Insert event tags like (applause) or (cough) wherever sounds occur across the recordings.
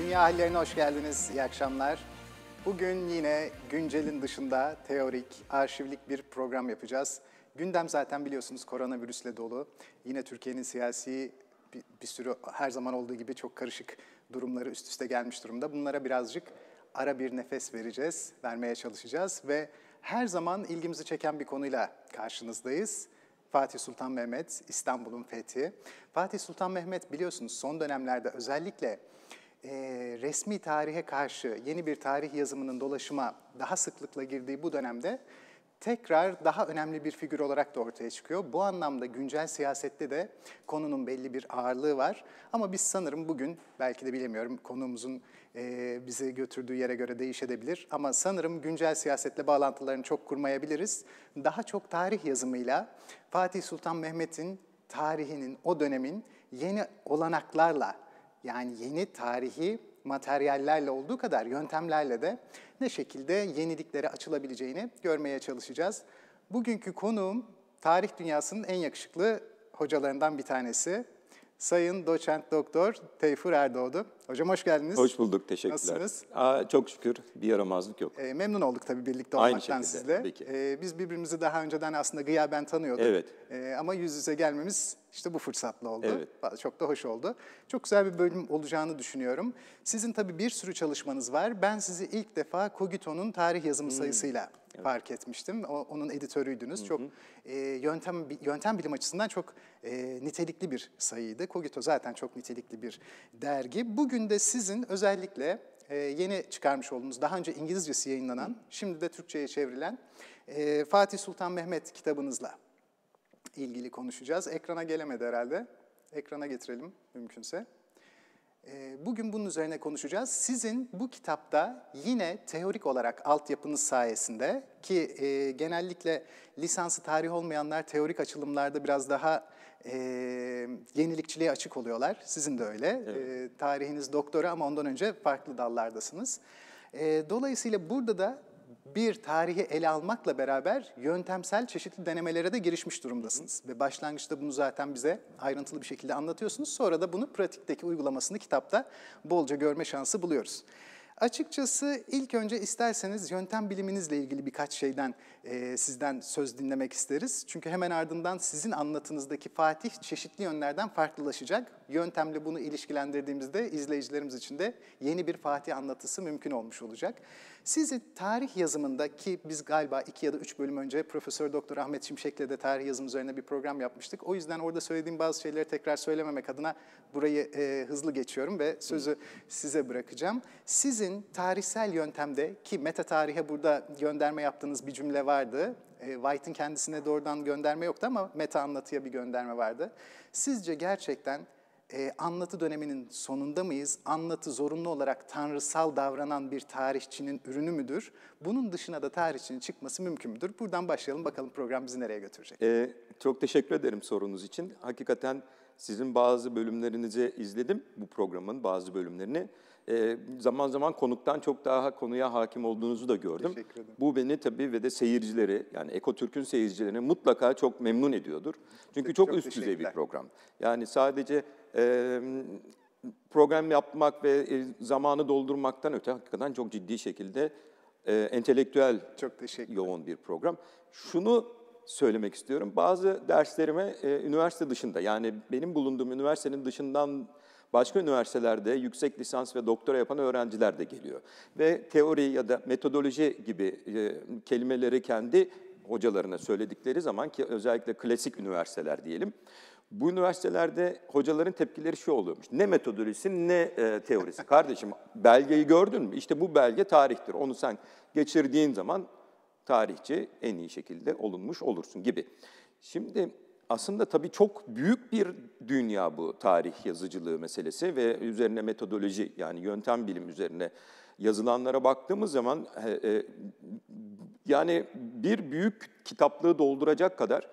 Dünya Hallerine hoş geldiniz. İyi akşamlar. Bugün yine güncelin dışında teorik, arşivlik bir program yapacağız. Gündem zaten biliyorsunuz koronavirüsle dolu. Yine Türkiye'nin siyasi bir, bir sürü her zaman olduğu gibi çok karışık durumları üst üste gelmiş durumda. Bunlara birazcık ara bir nefes vereceğiz, vermeye çalışacağız ve her zaman ilgimizi çeken bir konuyla karşınızdayız. Fatih Sultan Mehmet, İstanbul'un fethi. Fatih Sultan Mehmet biliyorsunuz son dönemlerde özellikle e, resmi tarihe karşı yeni bir tarih yazımının dolaşıma daha sıklıkla girdiği bu dönemde tekrar daha önemli bir figür olarak da ortaya çıkıyor. Bu anlamda güncel siyasette de konunun belli bir ağırlığı var. Ama biz sanırım bugün, belki de bilemiyorum konuğumuzun e, bizi götürdüğü yere göre değişebilir. Ama sanırım güncel siyasetle bağlantılarını çok kurmayabiliriz. Daha çok tarih yazımıyla Fatih Sultan Mehmet'in tarihinin, o dönemin yeni olanaklarla yani yeni tarihi materyallerle olduğu kadar yöntemlerle de ne şekilde yeniliklere açılabileceğini görmeye çalışacağız. Bugünkü konuğum tarih dünyasının en yakışıklı hocalarından bir tanesi. Sayın Doçent Doktor Teyfur Erdoğdu. Hocam hoş geldiniz. Hoş bulduk, teşekkürler. Nasılsınız? Aa, çok şükür bir yaramazlık yok. E, memnun olduk tabii birlikte Aynı olmaktan şekilde, sizle. Peki. E, ee, biz birbirimizi daha önceden aslında gıyaben tanıyorduk. Evet. E, ama yüz yüze gelmemiz işte bu fırsatla oldu. Evet. Çok da hoş oldu. Çok güzel bir bölüm olacağını düşünüyorum. Sizin tabii bir sürü çalışmanız var. Ben sizi ilk defa Kogito'nun tarih yazımı hmm. sayısıyla evet. fark etmiştim. O, onun editörüydünüz. Hı hı. Çok e, yöntem yöntem bilim açısından çok e, nitelikli bir sayıydı. Kogito zaten çok nitelikli bir dergi. Bugün de sizin özellikle e, yeni çıkarmış olduğunuz, daha önce İngilizcesi yayınlanan, hı. şimdi de Türkçe'ye çevrilen e, Fatih Sultan Mehmet kitabınızla ilgili konuşacağız. Ekrana gelemedi herhalde. Ekrana getirelim mümkünse. Ee, bugün bunun üzerine konuşacağız. Sizin bu kitapta yine teorik olarak altyapınız sayesinde ki e, genellikle lisansı tarih olmayanlar teorik açılımlarda biraz daha e, yenilikçiliğe açık oluyorlar. Sizin de öyle. Evet. E, tarihiniz doktora ama ondan önce farklı dallardasınız. E, dolayısıyla burada da bir tarihi ele almakla beraber yöntemsel çeşitli denemelere de girişmiş durumdasınız. Ve başlangıçta bunu zaten bize ayrıntılı bir şekilde anlatıyorsunuz. Sonra da bunu pratikteki uygulamasını kitapta bolca görme şansı buluyoruz. Açıkçası ilk önce isterseniz yöntem biliminizle ilgili birkaç şeyden e, sizden söz dinlemek isteriz. Çünkü hemen ardından sizin anlatınızdaki Fatih çeşitli yönlerden farklılaşacak. Yöntemle bunu ilişkilendirdiğimizde izleyicilerimiz için de yeni bir Fatih anlatısı mümkün olmuş olacak. Sizin tarih yazımında ki biz galiba iki ya da üç bölüm önce Profesör Doktor Ahmet Şimşek'le de tarih yazım üzerine bir program yapmıştık. O yüzden orada söylediğim bazı şeyleri tekrar söylememek adına burayı e, hızlı geçiyorum ve sözü size bırakacağım. Sizin tarihsel yöntemde ki meta tarihe burada gönderme yaptığınız bir cümle var vardı. E, White'ın kendisine doğrudan gönderme yoktu ama meta anlatıya bir gönderme vardı. Sizce gerçekten e, anlatı döneminin sonunda mıyız? Anlatı zorunlu olarak tanrısal davranan bir tarihçinin ürünü müdür? Bunun dışına da tarihçinin çıkması mümkün müdür? Buradan başlayalım bakalım program bizi nereye götürecek? Ee, çok teşekkür ederim sorunuz için. Hakikaten sizin bazı bölümlerinizi izledim bu programın bazı bölümlerini. Ee, zaman zaman konuktan çok daha konuya hakim olduğunuzu da gördüm. Teşekkür ederim. Bu beni tabii ve de seyircileri yani Ekotürk'ün seyircilerini mutlaka çok memnun ediyordur. Çünkü çok, çok üst düzey bir program. Yani sadece e, program yapmak ve e, zamanı doldurmaktan öte hakikaten çok ciddi şekilde e, entelektüel çok yoğun bir program. Şunu söylemek istiyorum. Bazı derslerime e, üniversite dışında yani benim bulunduğum üniversitenin dışından başka üniversitelerde yüksek lisans ve doktora yapan öğrenciler de geliyor. Ve teori ya da metodoloji gibi e, kelimeleri kendi hocalarına söyledikleri zaman ki özellikle klasik üniversiteler diyelim. Bu üniversitelerde hocaların tepkileri şu oluyormuş. Ne metodolojisi ne e, teorisi. Kardeşim belgeyi gördün mü? İşte bu belge tarihtir. Onu sen geçirdiğin zaman tarihçi en iyi şekilde olunmuş olursun gibi. Şimdi aslında tabii çok büyük bir dünya bu tarih yazıcılığı meselesi ve üzerine metodoloji yani yöntem bilim üzerine yazılanlara baktığımız zaman e, yani bir büyük kitaplığı dolduracak kadar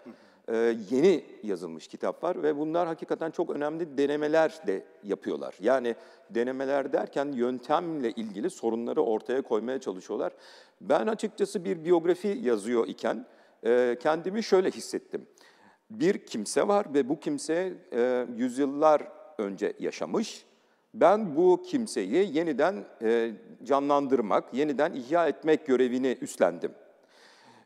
e, yeni yazılmış kitap var ve bunlar hakikaten çok önemli denemeler de yapıyorlar. Yani denemeler derken yöntemle ilgili sorunları ortaya koymaya çalışıyorlar. Ben açıkçası bir biyografi yazıyor iken e, kendimi şöyle hissettim bir kimse var ve bu kimse e, yüzyıllar önce yaşamış. Ben bu kimseyi yeniden e, canlandırmak, yeniden ihya etmek görevini üstlendim.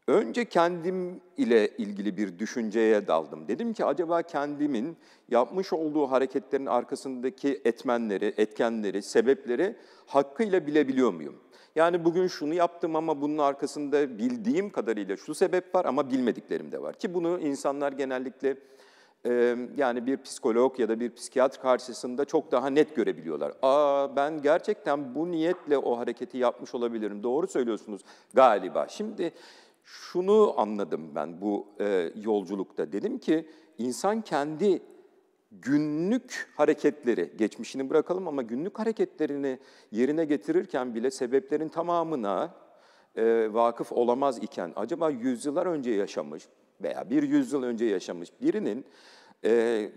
Önce kendim ile ilgili bir düşünceye daldım. Dedim ki acaba kendimin yapmış olduğu hareketlerin arkasındaki etmenleri, etkenleri, sebepleri hakkıyla bilebiliyor muyum? Yani bugün şunu yaptım ama bunun arkasında bildiğim kadarıyla şu sebep var ama bilmediklerim de var. Ki bunu insanlar genellikle e, yani bir psikolog ya da bir psikiyatr karşısında çok daha net görebiliyorlar. Aa ben gerçekten bu niyetle o hareketi yapmış olabilirim. Doğru söylüyorsunuz galiba. Şimdi şunu anladım ben bu e, yolculukta. Dedim ki insan kendi günlük hareketleri, geçmişini bırakalım ama günlük hareketlerini yerine getirirken bile sebeplerin tamamına e, vakıf olamaz iken, acaba yüzyıllar önce yaşamış veya bir yüzyıl önce yaşamış birinin e,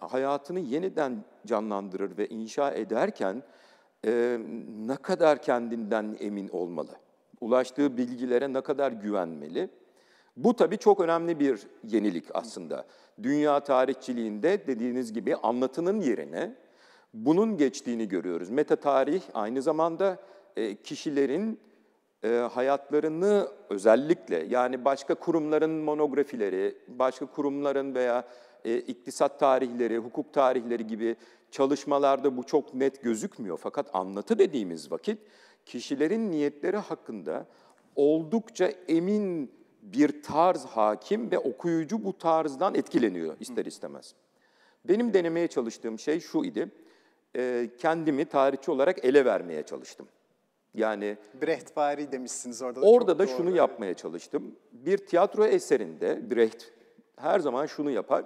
hayatını yeniden canlandırır ve inşa ederken e, ne kadar kendinden emin olmalı? Ulaştığı bilgilere ne kadar güvenmeli? Bu tabii çok önemli bir yenilik aslında. Dünya tarihçiliğinde dediğiniz gibi anlatının yerine bunun geçtiğini görüyoruz. Meta tarih aynı zamanda e, kişilerin e, hayatlarını özellikle yani başka kurumların monografileri, başka kurumların veya e, iktisat tarihleri, hukuk tarihleri gibi çalışmalarda bu çok net gözükmüyor. Fakat anlatı dediğimiz vakit kişilerin niyetleri hakkında oldukça emin bir tarz hakim ve okuyucu bu tarzdan etkileniyor ister istemez. Benim denemeye çalıştığım şey şu idi. E, kendimi tarihçi olarak ele vermeye çalıştım. Yani Brechtvari demişsiniz orada. Da orada da şunu yapmaya çalıştım. Bir tiyatro eserinde Brecht her zaman şunu yapar.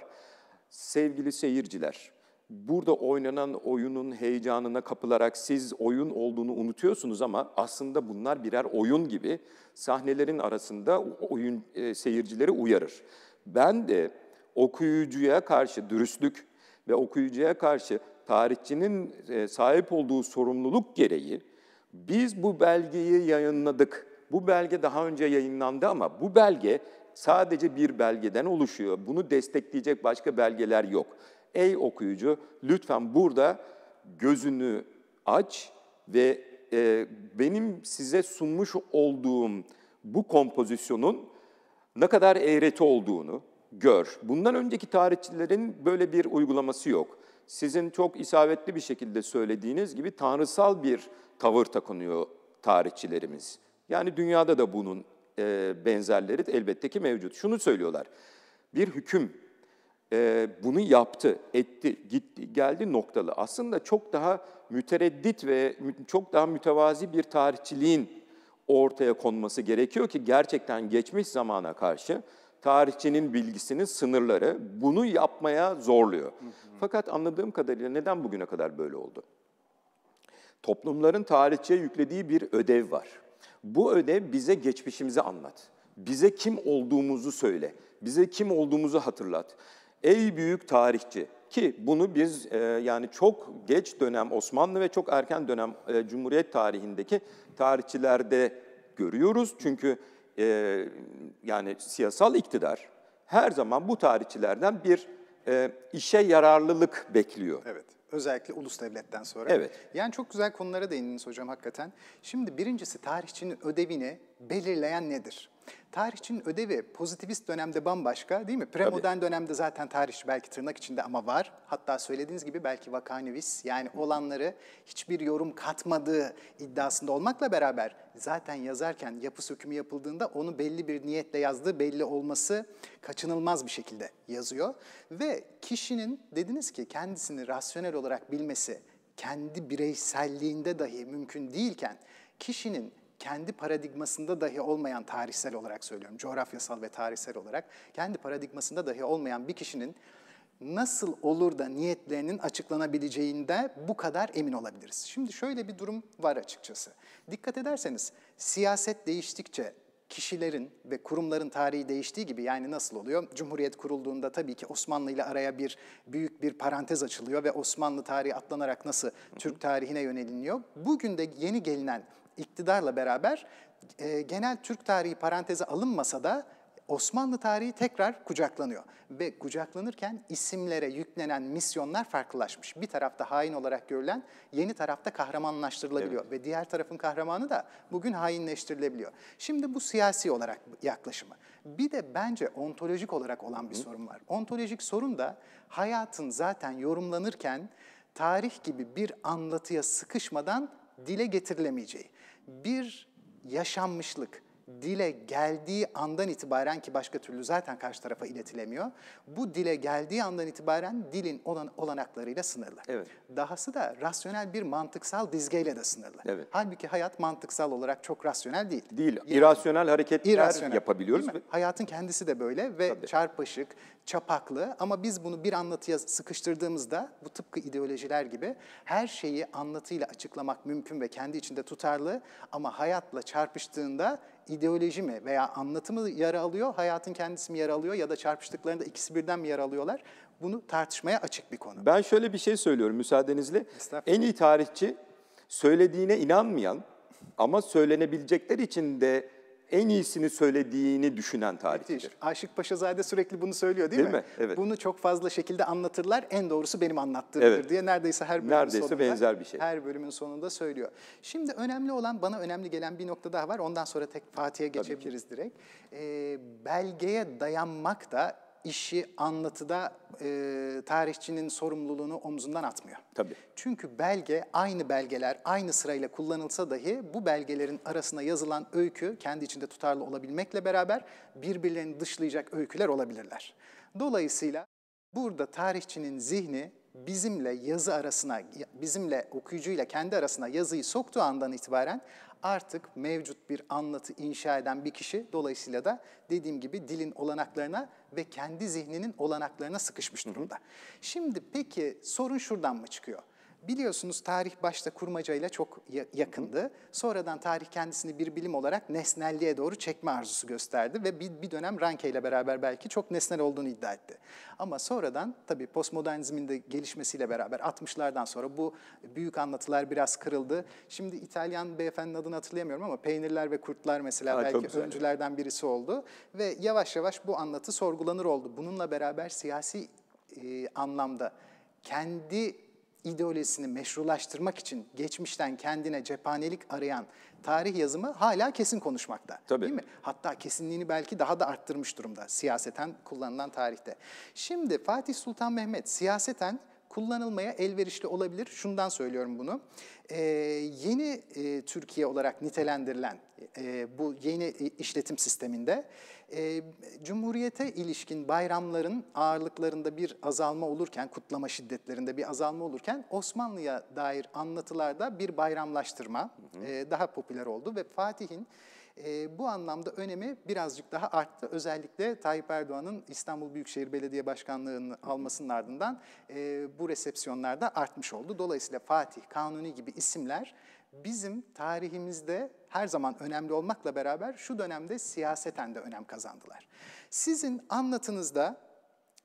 Sevgili seyirciler, burada oynanan oyunun heyecanına kapılarak siz oyun olduğunu unutuyorsunuz ama aslında bunlar birer oyun gibi sahnelerin arasında oyun e, seyircileri uyarır. Ben de okuyucuya karşı dürüstlük ve okuyucuya karşı tarihçinin e, sahip olduğu sorumluluk gereği biz bu belgeyi yayınladık. Bu belge daha önce yayınlandı ama bu belge sadece bir belgeden oluşuyor. Bunu destekleyecek başka belgeler yok. Ey okuyucu lütfen burada gözünü aç ve e, benim size sunmuş olduğum bu kompozisyonun ne kadar eğreti olduğunu gör. Bundan önceki tarihçilerin böyle bir uygulaması yok. Sizin çok isabetli bir şekilde söylediğiniz gibi tanrısal bir tavır takınıyor tarihçilerimiz. Yani dünyada da bunun e, benzerleri elbette ki mevcut. Şunu söylüyorlar, bir hüküm e, bunu yaptı, etti, gitti, geldi noktalı. Aslında çok daha mütereddit ve çok daha mütevazi bir tarihçiliğin ortaya konması gerekiyor ki gerçekten geçmiş zamana karşı tarihçinin bilgisinin sınırları bunu yapmaya zorluyor. Hı hı. Fakat anladığım kadarıyla neden bugüne kadar böyle oldu? Toplumların tarihçiye yüklediği bir ödev var. Bu ödev bize geçmişimizi anlat. Bize kim olduğumuzu söyle. Bize kim olduğumuzu hatırlat. Ey büyük tarihçi ki bunu biz e, yani çok geç dönem Osmanlı ve çok erken dönem e, Cumhuriyet tarihindeki tarihçilerde görüyoruz. Çünkü e, yani siyasal iktidar her zaman bu tarihçilerden bir e, işe yararlılık bekliyor. Evet. Özellikle ulus devletten sonra. Evet. Yani çok güzel konulara değindiniz hocam hakikaten. Şimdi birincisi tarihçinin ödevini belirleyen nedir? Tarihçinin ödevi pozitivist dönemde bambaşka değil mi? Premodern Tabii. dönemde zaten tarihçi belki tırnak içinde ama var. Hatta söylediğiniz gibi belki vakanivis yani olanları hiçbir yorum katmadığı iddiasında olmakla beraber zaten yazarken yapı sökümü yapıldığında onu belli bir niyetle yazdığı belli olması kaçınılmaz bir şekilde yazıyor. Ve kişinin dediniz ki kendisini rasyonel olarak bilmesi kendi bireyselliğinde dahi mümkün değilken kişinin kendi paradigmasında dahi olmayan tarihsel olarak söylüyorum, coğrafyasal ve tarihsel olarak kendi paradigmasında dahi olmayan bir kişinin nasıl olur da niyetlerinin açıklanabileceğinde bu kadar emin olabiliriz. Şimdi şöyle bir durum var açıkçası. Dikkat ederseniz siyaset değiştikçe kişilerin ve kurumların tarihi değiştiği gibi yani nasıl oluyor? Cumhuriyet kurulduğunda tabii ki Osmanlı ile araya bir büyük bir parantez açılıyor ve Osmanlı tarihi atlanarak nasıl Türk tarihine yöneliniyor? Bugün de yeni gelinen iktidarla beraber e, genel Türk tarihi paranteze alınmasa da Osmanlı tarihi tekrar kucaklanıyor ve kucaklanırken isimlere yüklenen misyonlar farklılaşmış. Bir tarafta hain olarak görülen, yeni tarafta kahramanlaştırılabiliyor evet. ve diğer tarafın kahramanı da bugün hainleştirilebiliyor. Şimdi bu siyasi olarak yaklaşımı. Bir de bence ontolojik olarak olan bir Hı. sorun var. Ontolojik sorun da hayatın zaten yorumlanırken tarih gibi bir anlatıya sıkışmadan dile getirilemeyeceği bir yaşanmışlık, dile geldiği andan itibaren ki başka türlü zaten karşı tarafa iletilemiyor. Bu dile geldiği andan itibaren dilin olan olanaklarıyla sınırlı. Evet. Dahası da rasyonel bir mantıksal dizgeyle de sınırlı. Evet. Halbuki hayat mantıksal olarak çok rasyonel değil. Değil. Yani, irasyonel hareketler irasyonel, yapabiliyoruz. Ve... Hayatın kendisi de böyle ve Tabii. çarpışık, çapaklı ama biz bunu bir anlatıya sıkıştırdığımızda bu tıpkı ideolojiler gibi her şeyi anlatıyla açıklamak mümkün ve kendi içinde tutarlı ama hayatla çarpıştığında ideoloji mi veya anlatımı yara alıyor, hayatın kendisi mi yara alıyor ya da çarpıştıklarında ikisi birden mi yara alıyorlar? Bunu tartışmaya açık bir konu. Ben şöyle bir şey söylüyorum müsaadenizle. En iyi tarihçi söylediğine inanmayan ama söylenebilecekler içinde en iyisini söylediğini düşünen tarihçidir. Müthiş. Aşık Paşazade sürekli bunu söylüyor değil, değil mi? mi? Evet. Bunu çok fazla şekilde anlatırlar. En doğrusu benim anlattığımdır evet. diye neredeyse her bölümün neredeyse sonunda. benzer bir şey. Her bölümün sonunda söylüyor. Şimdi önemli olan bana önemli gelen bir nokta daha var. Ondan sonra tek Fatih'e geçebiliriz direkt. Ee, belgeye dayanmak da işi anlatıda e, tarihçinin sorumluluğunu omzundan atmıyor. Tabii. Çünkü belge, aynı belgeler aynı sırayla kullanılsa dahi bu belgelerin arasına yazılan öykü kendi içinde tutarlı olabilmekle beraber birbirlerini dışlayacak öyküler olabilirler. Dolayısıyla burada tarihçinin zihni bizimle yazı arasına, bizimle okuyucuyla kendi arasına yazıyı soktuğu andan itibaren artık mevcut bir anlatı inşa eden bir kişi dolayısıyla da dediğim gibi dilin olanaklarına ve kendi zihninin olanaklarına sıkışmış durumda. Şimdi peki sorun şuradan mı çıkıyor? Biliyorsunuz tarih başta kurmacayla çok yakındı. Sonradan tarih kendisini bir bilim olarak nesnelliğe doğru çekme arzusu gösterdi ve bir, bir dönem Ranke ile beraber belki çok nesnel olduğunu iddia etti. Ama sonradan tabii postmodernizmin de gelişmesiyle beraber 60'lardan sonra bu büyük anlatılar biraz kırıldı. Şimdi İtalyan beyefendinin adını hatırlayamıyorum ama Peynirler ve Kurtlar mesela ha, belki öncülerden birisi oldu ve yavaş yavaş bu anlatı sorgulanır oldu. Bununla beraber siyasi e, anlamda kendi ideolojisini meşrulaştırmak için geçmişten kendine cephanelik arayan tarih yazımı hala kesin konuşmakta. Tabii. Değil mi? Hatta kesinliğini belki daha da arttırmış durumda siyaseten kullanılan tarihte. Şimdi Fatih Sultan Mehmet siyaseten kullanılmaya elverişli olabilir. Şundan söylüyorum bunu. E, yeni e, Türkiye olarak nitelendirilen e, bu yeni işletim sisteminde e, Cumhuriyete ilişkin bayramların ağırlıklarında bir azalma olurken, kutlama şiddetlerinde bir azalma olurken Osmanlı'ya dair anlatılarda bir bayramlaştırma hı hı. E, daha popüler oldu ve Fatih'in e, bu anlamda önemi birazcık daha arttı. Özellikle Tayyip Erdoğan'ın İstanbul Büyükşehir Belediye Başkanlığı'nı almasının ardından e, bu resepsiyonlarda artmış oldu. Dolayısıyla Fatih, Kanuni gibi isimler bizim tarihimizde her zaman önemli olmakla beraber şu dönemde siyaseten de önem kazandılar. Sizin anlatınızda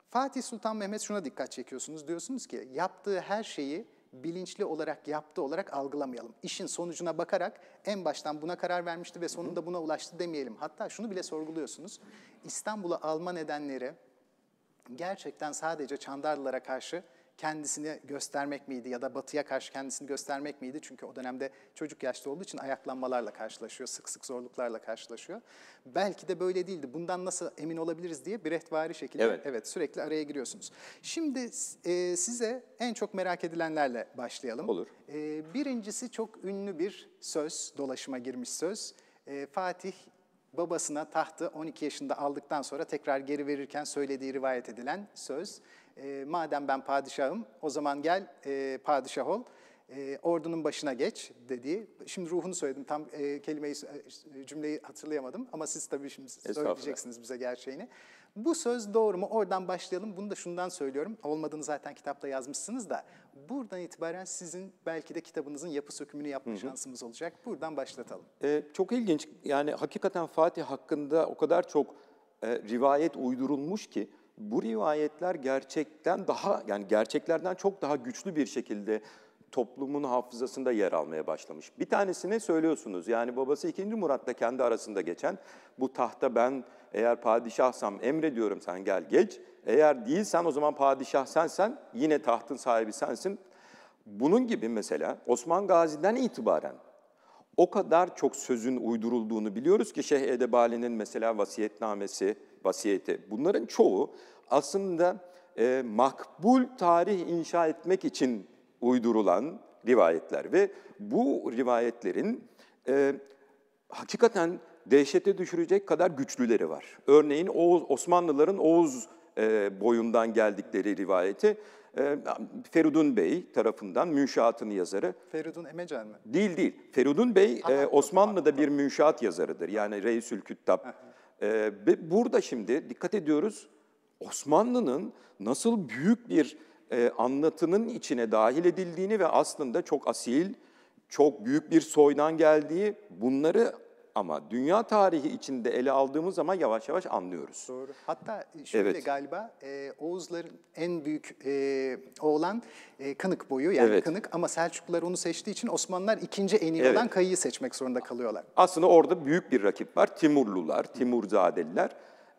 Fatih Sultan Mehmet şuna dikkat çekiyorsunuz. Diyorsunuz ki yaptığı her şeyi bilinçli olarak yaptı olarak algılamayalım. İşin sonucuna bakarak en baştan buna karar vermişti ve sonunda buna ulaştı demeyelim. Hatta şunu bile sorguluyorsunuz. İstanbul'a alma nedenleri gerçekten sadece Çandarlılara karşı kendisini göstermek miydi ya da batıya karşı kendisini göstermek miydi? Çünkü o dönemde çocuk yaşta olduğu için ayaklanmalarla karşılaşıyor, sık sık zorluklarla karşılaşıyor. Belki de böyle değildi. Bundan nasıl emin olabiliriz diye Brechtvari şekilde evet. evet sürekli araya giriyorsunuz. Şimdi e, size en çok merak edilenlerle başlayalım. Olur. E, birincisi çok ünlü bir söz, dolaşıma girmiş söz. E, Fatih babasına tahtı 12 yaşında aldıktan sonra tekrar geri verirken söylediği rivayet edilen söz e, madem ben padişahım o zaman gel e, padişah ol, e, ordunun başına geç dedi. Şimdi ruhunu söyledim tam e, kelimeyi, e, cümleyi hatırlayamadım ama siz tabii şimdi söyleyeceksiniz bize gerçeğini. Bu söz doğru mu? Oradan başlayalım. Bunu da şundan söylüyorum. Olmadığını zaten kitapta yazmışsınız da. Buradan itibaren sizin belki de kitabınızın yapı sökümünü yapma Hı -hı. şansımız olacak. Buradan başlatalım. Ee, çok ilginç. Yani hakikaten Fatih hakkında o kadar çok e, rivayet uydurulmuş ki bu rivayetler gerçekten daha yani gerçeklerden çok daha güçlü bir şekilde toplumun hafızasında yer almaya başlamış. Bir tanesini söylüyorsunuz yani babası 2. Murat'la kendi arasında geçen bu tahta ben eğer padişahsam emrediyorum sen gel geç. Eğer değilsen o zaman padişah sensen yine tahtın sahibi sensin. Bunun gibi mesela Osman Gazi'den itibaren o kadar çok sözün uydurulduğunu biliyoruz ki Şeyh Edebali'nin mesela vasiyetnamesi, vasiyeti bunların çoğu aslında e, makbul tarih inşa etmek için uydurulan rivayetler ve bu rivayetlerin e, hakikaten dehşete düşürecek kadar güçlüleri var. Örneğin Oğuz, Osmanlıların Oğuz e, boyundan geldikleri rivayeti ee, Feridun Bey tarafından münşaatın yazarı. Feridun Emecen mi? Değil değil. Feridun Bey Aha, e, Osmanlı'da bir münşaat yazarıdır. Yani Reisül Küttab. Ee, ve burada şimdi dikkat ediyoruz Osmanlı'nın nasıl büyük bir e, anlatının içine dahil edildiğini ve aslında çok asil, çok büyük bir soydan geldiği bunları ama dünya tarihi içinde ele aldığımız zaman yavaş yavaş anlıyoruz. Doğru. Hatta e, şöyle evet. galiba e, Oğuzların en büyük e, oğlan e, Kınık boyu yani evet. Kınık ama Selçuklular onu seçtiği için Osmanlılar ikinci en iyi evet. olan Kayı'yı seçmek zorunda kalıyorlar. Aslında orada büyük bir rakip var. Timurlular, Timurzadeliler.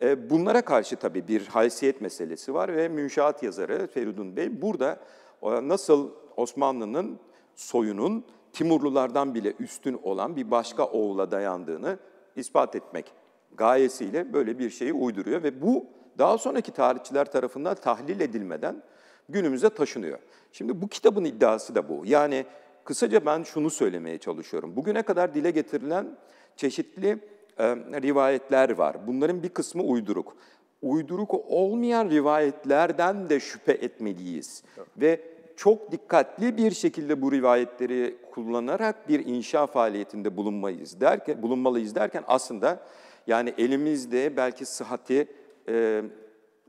E, bunlara karşı tabii bir haysiyet meselesi var ve münşaat yazarı Feridun Bey burada nasıl Osmanlı'nın soyunun Timurlulardan bile üstün olan bir başka oğula dayandığını ispat etmek gayesiyle böyle bir şeyi uyduruyor ve bu daha sonraki tarihçiler tarafından tahlil edilmeden günümüze taşınıyor. Şimdi bu kitabın iddiası da bu. Yani kısaca ben şunu söylemeye çalışıyorum. Bugüne kadar dile getirilen çeşitli e, rivayetler var. Bunların bir kısmı uyduruk. Uyduruk olmayan rivayetlerden de şüphe etmeliyiz. Evet. Ve çok dikkatli bir şekilde bu rivayetleri kullanarak bir inşa faaliyetinde bulunmayız derken, bulunmalıyız derken aslında yani elimizde belki sıhhati e,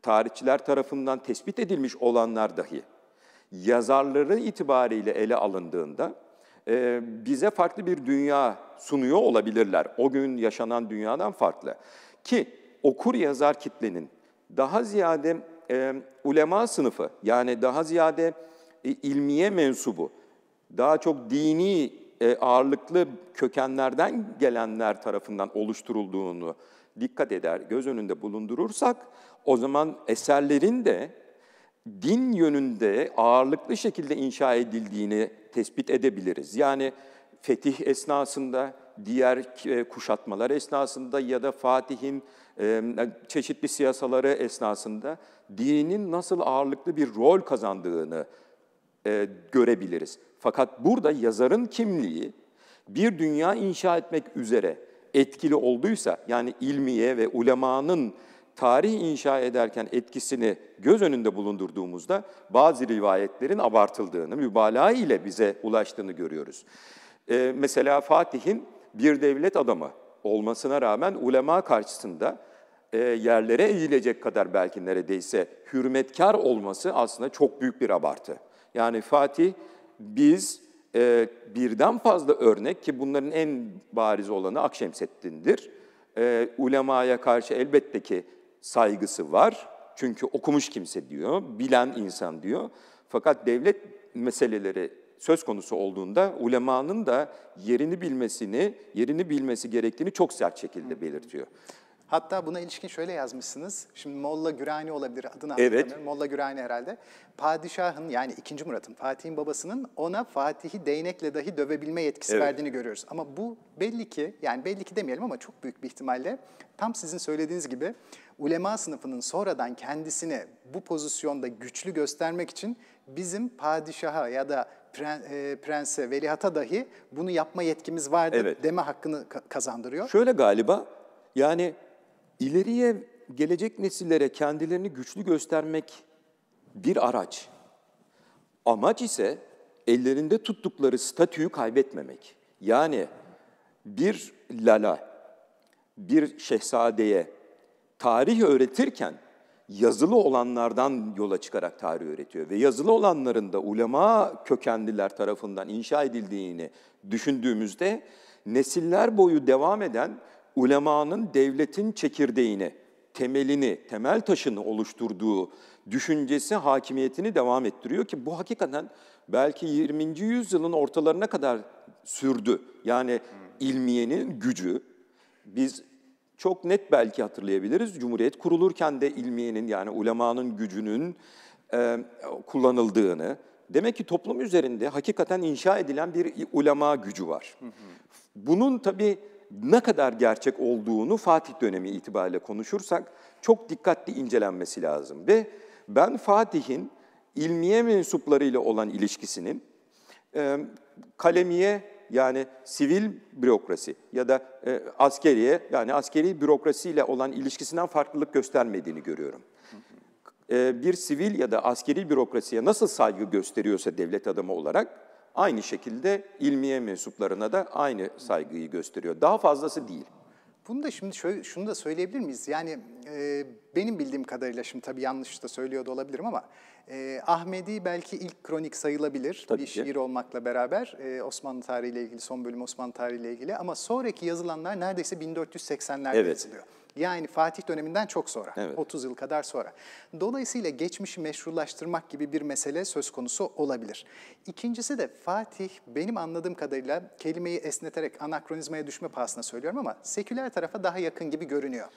tarihçiler tarafından tespit edilmiş olanlar dahi yazarları itibariyle ele alındığında e, bize farklı bir dünya sunuyor olabilirler. O gün yaşanan dünyadan farklı. Ki okur yazar kitlenin daha ziyade e, ulema sınıfı yani daha ziyade e, ilmiye mensubu, daha çok dini e, ağırlıklı kökenlerden gelenler tarafından oluşturulduğunu dikkat eder, göz önünde bulundurursak o zaman eserlerin de din yönünde ağırlıklı şekilde inşa edildiğini tespit edebiliriz. Yani fetih esnasında, diğer e, kuşatmalar esnasında ya da Fatih'in çeşitli siyasaları esnasında dinin nasıl ağırlıklı bir rol kazandığını e, görebiliriz. Fakat burada yazarın kimliği bir dünya inşa etmek üzere etkili olduysa, yani ilmiye ve ulemanın tarih inşa ederken etkisini göz önünde bulundurduğumuzda bazı rivayetlerin abartıldığını, mübalağa ile bize ulaştığını görüyoruz. Ee, mesela Fatih'in bir devlet adamı olmasına rağmen ulema karşısında e, yerlere eğilecek kadar belki neredeyse hürmetkar olması aslında çok büyük bir abartı. Yani Fatih biz e, birden fazla örnek ki bunların en bariz olanı Akşemseddin'dir. E, ulemaya karşı elbette ki saygısı var. Çünkü okumuş kimse diyor, bilen insan diyor. Fakat devlet meseleleri söz konusu olduğunda ulemanın da yerini bilmesini, yerini bilmesi gerektiğini çok sert şekilde belirtiyor. Hatta buna ilişkin şöyle yazmışsınız. Şimdi Molla Gürani olabilir adını evet. Molla Gürani herhalde. Padişahın yani 2. Murat'ın, Fatih'in babasının ona Fatih'i değnekle dahi dövebilme yetkisi evet. verdiğini görüyoruz. Ama bu belli ki yani belli ki demeyelim ama çok büyük bir ihtimalle tam sizin söylediğiniz gibi ulema sınıfının sonradan kendisini bu pozisyonda güçlü göstermek için bizim padişaha ya da e, prense, velihata dahi bunu yapma yetkimiz vardı evet. deme hakkını kazandırıyor. Şöyle galiba yani ileriye gelecek nesillere kendilerini güçlü göstermek bir araç. Amaç ise ellerinde tuttukları statüyü kaybetmemek. Yani bir lala, bir şehzadeye tarih öğretirken yazılı olanlardan yola çıkarak tarih öğretiyor. Ve yazılı olanların da ulema kökenliler tarafından inşa edildiğini düşündüğümüzde nesiller boyu devam eden ulemanın devletin çekirdeğini, temelini, temel taşını oluşturduğu düşüncesi hakimiyetini devam ettiriyor ki bu hakikaten belki 20. yüzyılın ortalarına kadar sürdü. Yani ilmiyenin gücü. Biz çok net belki hatırlayabiliriz. Cumhuriyet kurulurken de ilmiyenin yani ulemanın gücünün e, kullanıldığını. Demek ki toplum üzerinde hakikaten inşa edilen bir ulema gücü var. Bunun tabii ne kadar gerçek olduğunu Fatih dönemi itibariyle konuşursak çok dikkatli incelenmesi lazım. Ve ben Fatih'in ilmiye mensuplarıyla olan ilişkisinin e, kalemiye yani sivil bürokrasi ya da e, askeriye yani askeri bürokrasiyle olan ilişkisinden farklılık göstermediğini görüyorum. E, bir sivil ya da askeri bürokrasiye nasıl saygı gösteriyorsa devlet adamı olarak Aynı şekilde ilmiye mensuplarına da aynı saygıyı gösteriyor. Daha fazlası değil. Bunu da şimdi şöyle, şunu da söyleyebilir miyiz? Yani e, benim bildiğim kadarıyla şimdi tabii yanlış da söylüyor da olabilirim ama e, Ahmedi belki ilk kronik sayılabilir tabii bir ki. şiir olmakla beraber e, Osmanlı tarihiyle ilgili son bölüm Osmanlı tarihiyle ilgili ama sonraki yazılanlar neredeyse 1480'lerde evet. yazılıyor. Yani Fatih döneminden çok sonra, evet. 30 yıl kadar sonra. Dolayısıyla geçmişi meşrulaştırmak gibi bir mesele söz konusu olabilir. İkincisi de Fatih benim anladığım kadarıyla kelimeyi esneterek anakronizmaya düşme pahasına söylüyorum ama seküler tarafa daha yakın gibi görünüyor.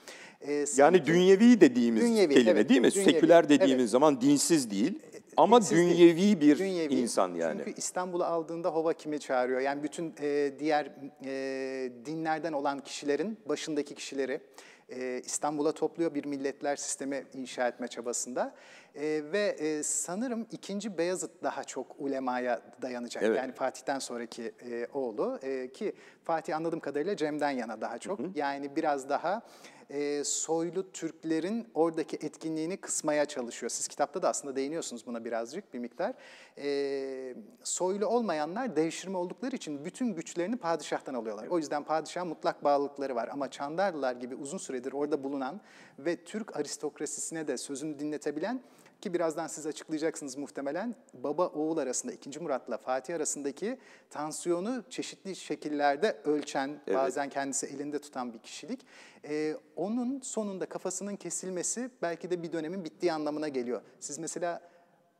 Ee, yani dünyevi dediğimiz dünyevi, kelime evet, değil mi? Dünyevi, seküler dediğimiz evet. zaman dinsiz değil. E, e, ama Siz dünyevi değil. bir dünyevi. insan yani. Çünkü İstanbul'a aldığında hova kimi çağırıyor? Yani bütün e, diğer e, dinlerden olan kişilerin başındaki kişileri, e, İstanbul'a topluyor bir milletler sistemi inşa etme çabasında. E, ve e, sanırım ikinci Beyazıt daha çok ulemaya dayanacak. Evet. Yani Fatih'ten sonraki e, oğlu e, ki Fatih anladığım kadarıyla Cem'den yana daha çok. Hı hı. Yani biraz daha e, soylu Türklerin oradaki etkinliğini kısmaya çalışıyor. Siz kitapta da aslında değiniyorsunuz buna birazcık bir miktar. E, soylu olmayanlar devşirme oldukları için bütün güçlerini padişahtan alıyorlar. O yüzden padişah mutlak bağlılıkları var ama Çandarlılar gibi uzun süredir orada bulunan ve Türk aristokrasisine de sözünü dinletebilen ki birazdan siz açıklayacaksınız muhtemelen baba oğul arasında 2. Murat'la Fatih arasındaki tansiyonu çeşitli şekillerde ölçen, evet. bazen kendisi elinde tutan bir kişilik. Ee, onun sonunda kafasının kesilmesi belki de bir dönemin bittiği anlamına geliyor. Siz mesela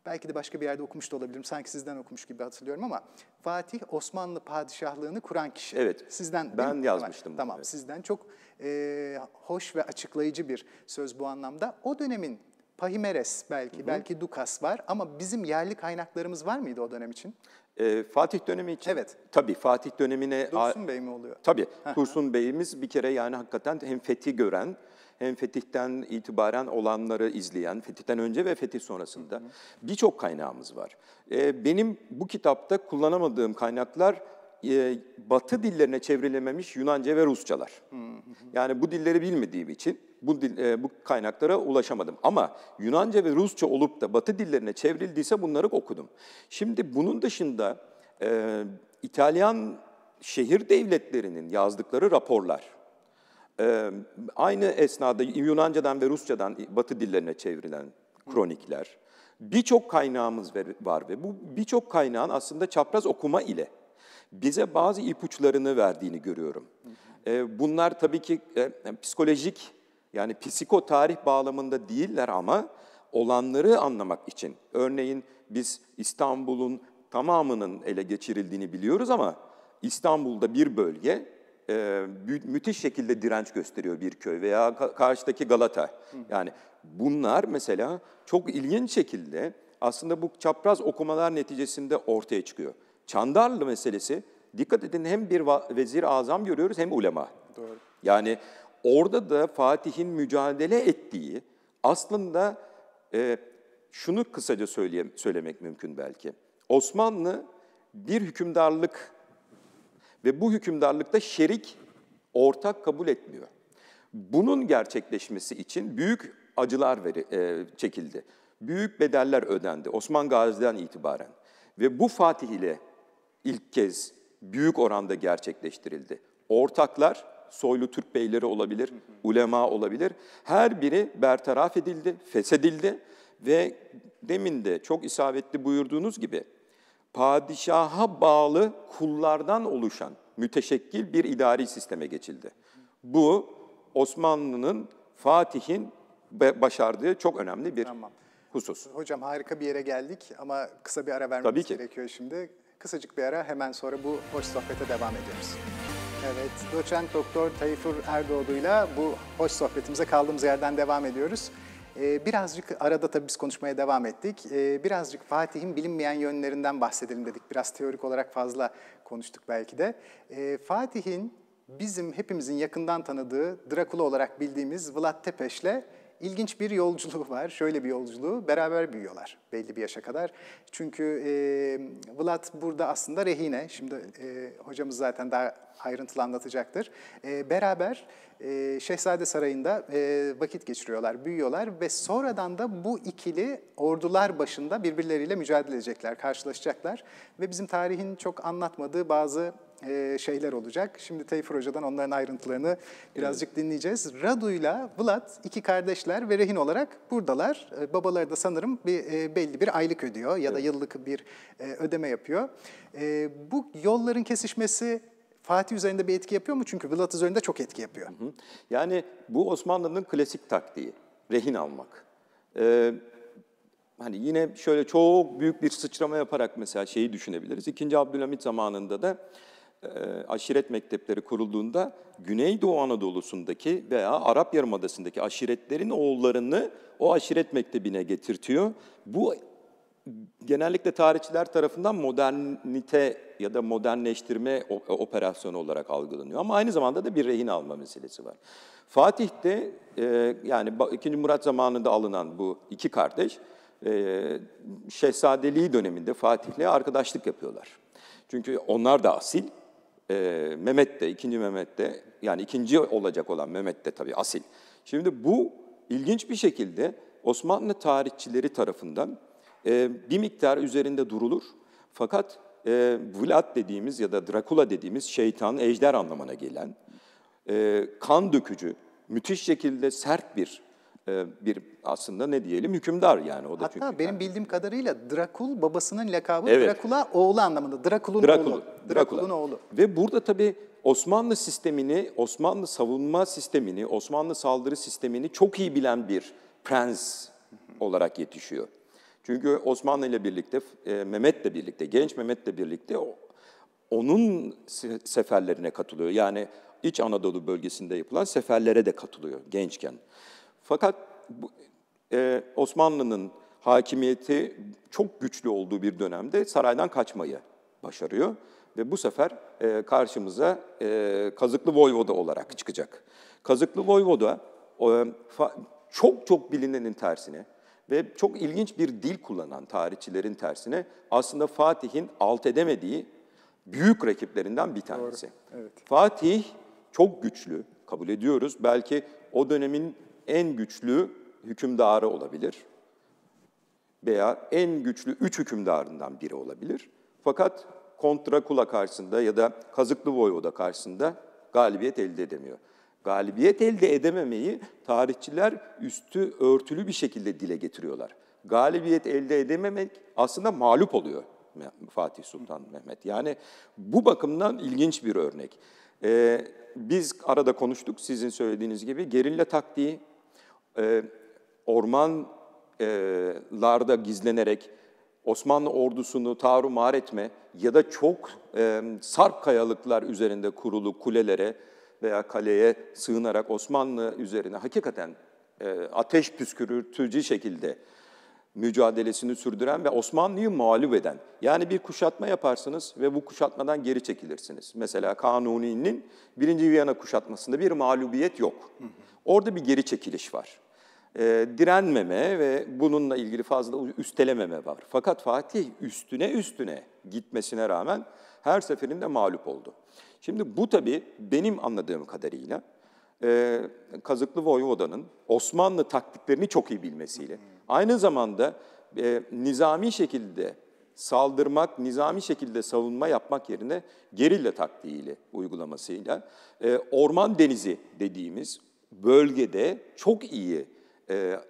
belki de başka bir yerde okumuş da olabilirim. Sanki sizden okumuş gibi hatırlıyorum ama Fatih Osmanlı padişahlığını kuran kişi. Evet. Sizden ben yazmıştım. Tamam, evet. sizden çok e, hoş ve açıklayıcı bir söz bu anlamda. O dönemin Pahimeres belki, hı hı. belki Dukas var ama bizim yerli kaynaklarımız var mıydı o dönem için? E, Fatih dönemi için? Evet. Tabii Fatih dönemine... Dursun Bey mi oluyor? Tabii. Dursun Bey'imiz bir kere yani hakikaten hem fethi gören, hem fetihten itibaren olanları izleyen, fetihten önce ve fetih sonrasında birçok kaynağımız var. E, benim bu kitapta kullanamadığım kaynaklar e, Batı dillerine çevrilememiş Yunanca ve Rusçalar. Yani bu dilleri bilmediğim için bu, dil, e, bu kaynaklara ulaşamadım. Ama Yunanca ve Rusça olup da Batı dillerine çevrildiyse bunları okudum. Şimdi bunun dışında e, İtalyan şehir devletlerinin yazdıkları raporlar, e, aynı esnada Yunanca'dan ve Rusça'dan Batı dillerine çevrilen kronikler, birçok kaynağımız var ve bu birçok kaynağın aslında çapraz okuma ile bize bazı ipuçlarını verdiğini görüyorum. E, bunlar tabii ki e, psikolojik yani psiko tarih bağlamında değiller ama olanları anlamak için. Örneğin biz İstanbul'un tamamının ele geçirildiğini biliyoruz ama İstanbul'da bir bölge e, müthiş şekilde direnç gösteriyor bir köy veya karşıdaki Galata. Yani bunlar mesela çok ilginç şekilde aslında bu çapraz okumalar neticesinde ortaya çıkıyor. Çandarlı meselesi dikkat edin hem bir vezir azam görüyoruz hem ulema. Doğru. Yani orada da Fatih'in mücadele ettiği aslında e, şunu kısaca söyleye, söylemek mümkün belki. Osmanlı bir hükümdarlık ve bu hükümdarlıkta şerik ortak kabul etmiyor. Bunun gerçekleşmesi için büyük acılar veri, e, çekildi. Büyük bedeller ödendi Osman Gazi'den itibaren. Ve bu Fatih ile ilk kez büyük oranda gerçekleştirildi. Ortaklar, soylu Türk beyleri olabilir, ulema olabilir. Her biri bertaraf edildi, feshedildi ve demin de çok isabetli buyurduğunuz gibi padişaha bağlı kullardan oluşan müteşekkil bir idari sisteme geçildi. Bu Osmanlı'nın, Fatih'in başardığı çok önemli bir tamam. husus. Hocam harika bir yere geldik ama kısa bir ara vermemiz gerekiyor şimdi. Kısacık bir ara hemen sonra bu hoş sohbete devam ediyoruz. Evet, doçent doktor Tayfur Erdoğdu'yla bu hoş sohbetimize kaldığımız yerden devam ediyoruz. Ee, birazcık arada tabii biz konuşmaya devam ettik. Ee, birazcık Fatih'in bilinmeyen yönlerinden bahsedelim dedik. Biraz teorik olarak fazla konuştuk belki de. Ee, Fatih'in bizim hepimizin yakından tanıdığı, Drakula olarak bildiğimiz Vlad Tepeşle ilginç bir yolculuğu (laughs) var. Şöyle bir yolculuğu, beraber büyüyorlar belli bir yaşa kadar. Çünkü e, Vlad burada aslında rehine. Şimdi e, hocamız zaten daha ayrıntılı anlatacaktır. E, beraber e, Şehzade Sarayı'nda e, vakit geçiriyorlar, büyüyorlar ve sonradan da bu ikili ordular başında birbirleriyle mücadele edecekler, karşılaşacaklar. Ve bizim tarihin çok anlatmadığı bazı e, şeyler olacak. Şimdi Tayfur Hoca'dan onların ayrıntılarını birazcık evet. dinleyeceğiz. Radu'yla Vlad iki kardeşler ve rehin olarak buradalar. E, babaları da sanırım bir e, belli bir aylık ödüyor ya evet. da yıllık bir ödeme yapıyor. bu yolların kesişmesi Fatih üzerinde bir etki yapıyor mu? Çünkü Vlad üzerinde çok etki yapıyor. Yani bu Osmanlı'nın klasik taktiği, rehin almak. Ee, hani yine şöyle çok büyük bir sıçrama yaparak mesela şeyi düşünebiliriz. İkinci Abdülhamit zamanında da e, aşiret mektepleri kurulduğunda Güneydoğu Anadolu'sundaki veya Arap Yarımadası'ndaki aşiretlerin oğullarını o aşiret mektebine getirtiyor. Bu genellikle tarihçiler tarafından modernite ya da modernleştirme e, operasyonu olarak algılanıyor. Ama aynı zamanda da bir rehin alma meselesi var. Fatih'te e, yani 2. Murat zamanında alınan bu iki kardeş Şehzadeliği döneminde Fatih'le arkadaşlık yapıyorlar. Çünkü onlar da asil e, Mehmet de, ikinci Mehmet de, yani ikinci olacak olan Mehmet de tabii asil. Şimdi bu ilginç bir şekilde Osmanlı tarihçileri tarafından e, bir miktar üzerinde durulur. Fakat e, Vlad dediğimiz ya da Drakula dediğimiz şeytan, ejder anlamına gelen, e, kan dökücü, müthiş şekilde sert bir e, bir aslında ne diyelim hükümdar yani o da Hatta çünkü. benim bildiğim kadarıyla Drakul babasının lakabı evet. Drakula oğlu anlamında. Drakul'un Drakul, oğlu. Drakul'un oğlu. Ve burada tabii Osmanlı sistemini, Osmanlı savunma sistemini, Osmanlı saldırı sistemini çok iyi bilen bir prens olarak yetişiyor. Çünkü Osmanlı ile birlikte, e, Mehmet de birlikte, genç Mehmet de birlikte onun seferlerine katılıyor. Yani İç Anadolu bölgesinde yapılan seferlere de katılıyor gençken. Fakat e, Osmanlı'nın hakimiyeti çok güçlü olduğu bir dönemde saraydan kaçmayı başarıyor. Ve bu sefer e, karşımıza e, Kazıklı Voyvoda olarak çıkacak. Kazıklı Voyvoda e, çok çok bilinenin tersine ve çok ilginç bir dil kullanan tarihçilerin tersine aslında Fatih'in alt edemediği büyük rakiplerinden bir tanesi. Doğru, evet. Fatih çok güçlü, kabul ediyoruz. Belki o dönemin en güçlü hükümdarı olabilir veya en güçlü üç hükümdarından biri olabilir. Fakat Kont Drakula karşısında ya da Kazıklı Voyvoda karşısında galibiyet elde edemiyor. Galibiyet elde edememeyi tarihçiler üstü örtülü bir şekilde dile getiriyorlar. Galibiyet elde edememek aslında mağlup oluyor Fatih Sultan Mehmet. Yani bu bakımdan ilginç bir örnek. Ee, biz arada konuştuk sizin söylediğiniz gibi gerilla taktiği e, ormanlarda gizlenerek Osmanlı ordusunu tarumar etme ya da çok e, sarp kayalıklar üzerinde kurulu kulelere veya kaleye sığınarak Osmanlı üzerine hakikaten e, ateş püskürtücü şekilde mücadelesini sürdüren ve Osmanlı'yı mağlup eden. Yani bir kuşatma yaparsınız ve bu kuşatmadan geri çekilirsiniz. Mesela Kanuni'nin 1. Viyana kuşatmasında bir mağlubiyet yok. Orada bir geri çekiliş var e, direnmeme ve bununla ilgili fazla üstelememe var. Fakat Fatih üstüne üstüne gitmesine rağmen her seferinde mağlup oldu. Şimdi bu tabi benim anladığım kadarıyla e, Kazıklı Voyvoda'nın Osmanlı taktiklerini çok iyi bilmesiyle, aynı zamanda e, nizami şekilde saldırmak, nizami şekilde savunma yapmak yerine gerilla taktiğiyle uygulamasıyla e, orman denizi dediğimiz bölgede çok iyi e,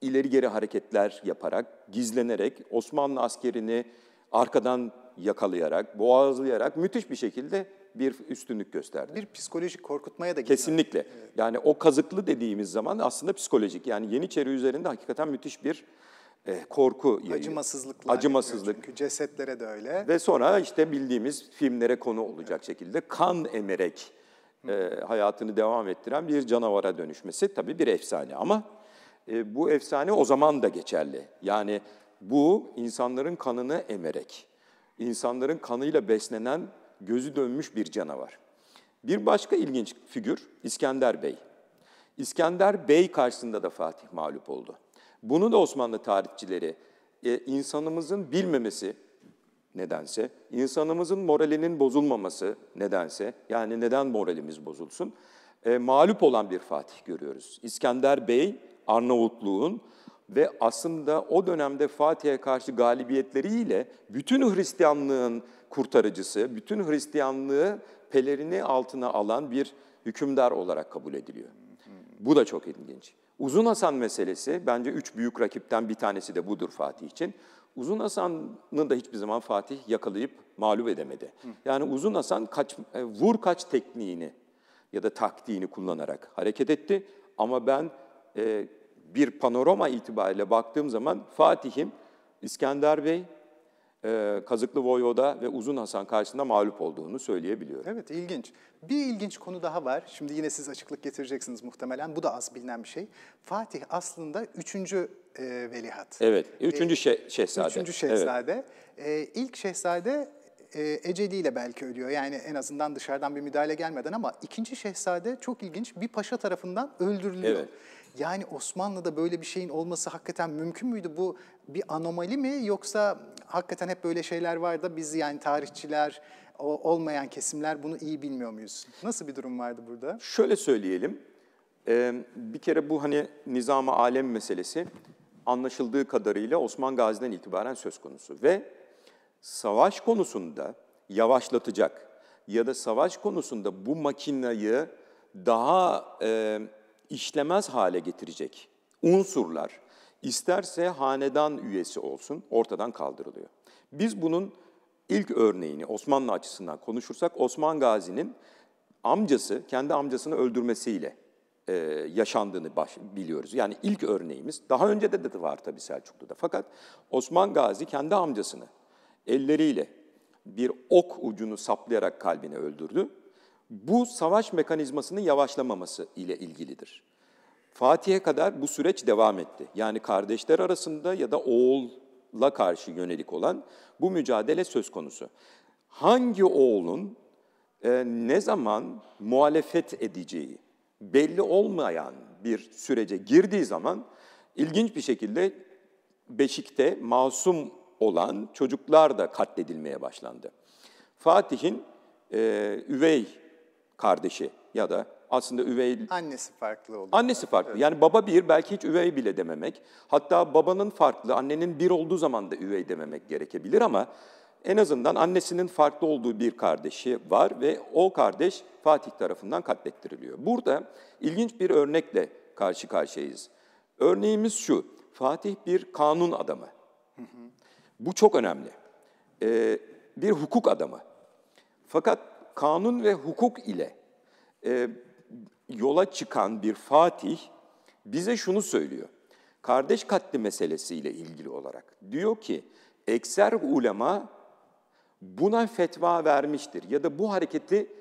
ileri geri hareketler yaparak, gizlenerek Osmanlı askerini arkadan yakalayarak, boğazlayarak müthiş bir şekilde bir üstünlük gösterdi. Bir psikolojik korkutmaya da gidiyor. Kesinlikle. Evet. Yani o kazıklı dediğimiz zaman aslında psikolojik. Yani Yeniçeri üzerinde hakikaten müthiş bir e, korku yayıyor. Acımasızlıklar Acımasızlık. Çünkü cesetlere de öyle. Ve sonra işte bildiğimiz filmlere konu olacak evet. şekilde kan emerek e, hayatını devam ettiren bir canavara dönüşmesi tabii bir efsane. Ama e, bu efsane o zaman da geçerli. Yani bu insanların kanını emerek, insanların kanıyla beslenen gözü dönmüş bir canavar. Bir başka ilginç figür İskender Bey. İskender Bey karşısında da Fatih mağlup oldu. Bunu da Osmanlı tarihçileri e, insanımızın bilmemesi, nedense, insanımızın moralinin bozulmaması nedense, yani neden moralimiz bozulsun, e, mağlup olan bir Fatih görüyoruz. İskender Bey, Arnavutluğun ve aslında o dönemde Fatih'e karşı galibiyetleriyle bütün Hristiyanlığın kurtarıcısı, bütün Hristiyanlığı pelerini altına alan bir hükümdar olarak kabul ediliyor. Bu da çok ilginç. Uzun Hasan meselesi bence üç büyük rakipten bir tanesi de budur Fatih için. Uzun Hasan'ın da hiçbir zaman Fatih yakalayıp mağlup edemedi. Yani Uzun Hasan kaç, e, vur kaç tekniğini ya da taktiğini kullanarak hareket etti. Ama ben e, bir panorama itibariyle baktığım zaman Fatih'im İskender Bey, e, Kazıklı Voyoda ve Uzun Hasan karşısında mağlup olduğunu söyleyebiliyorum. Evet ilginç. Bir ilginç konu daha var. Şimdi yine siz açıklık getireceksiniz muhtemelen. Bu da az bilinen bir şey. Fatih aslında üçüncü E, velihat. Evet. E, üçüncü E, şe- şehzade. 3. şehzade. Evet. E, ilk şehzade e, eceliyle belki ölüyor. Yani en azından dışarıdan bir müdahale gelmeden ama ikinci şehzade çok ilginç bir paşa tarafından öldürülüyor. Evet. Yani Osmanlı'da böyle bir şeyin olması hakikaten mümkün müydü? Bu bir anomali mi yoksa hakikaten hep böyle şeyler var da biz yani tarihçiler, olmayan kesimler bunu iyi bilmiyor muyuz? Nasıl bir durum vardı burada? Şöyle söyleyelim. Bir kere bu hani nizama alem meselesi anlaşıldığı kadarıyla Osman Gazi'den itibaren söz konusu. Ve savaş konusunda yavaşlatacak ya da savaş konusunda bu makinayı daha işlemez hale getirecek unsurlar isterse hanedan üyesi olsun ortadan kaldırılıyor. Biz bunun ilk örneğini Osmanlı açısından konuşursak Osman Gazi'nin amcası kendi amcasını öldürmesiyle e, yaşandığını baş, biliyoruz. Yani ilk örneğimiz daha önce de, de var tabi Selçuklu'da fakat Osman Gazi kendi amcasını elleriyle bir ok ucunu saplayarak kalbini öldürdü bu savaş mekanizmasının yavaşlamaması ile ilgilidir. Fatih'e kadar bu süreç devam etti. Yani kardeşler arasında ya da oğulla karşı yönelik olan bu mücadele söz konusu. Hangi oğlun e, ne zaman muhalefet edeceği belli olmayan bir sürece girdiği zaman ilginç bir şekilde Beşik'te masum olan çocuklar da katledilmeye başlandı. Fatih'in e, üvey kardeşi ya da aslında üvey... Annesi farklı oluyor. Annesi farklı. Evet. Yani baba bir, belki hiç üvey bile dememek. Hatta babanın farklı, annenin bir olduğu zaman da üvey dememek gerekebilir ama en azından annesinin farklı olduğu bir kardeşi var ve o kardeş Fatih tarafından katlettiriliyor. Burada ilginç bir örnekle karşı karşıyayız. Örneğimiz şu, Fatih bir kanun adamı. Bu çok önemli. Ee, bir hukuk adamı. Fakat kanun ve hukuk ile e, yola çıkan bir fatih bize şunu söylüyor. Kardeş katli meselesiyle ilgili olarak diyor ki ekser ulema buna fetva vermiştir ya da bu hareketi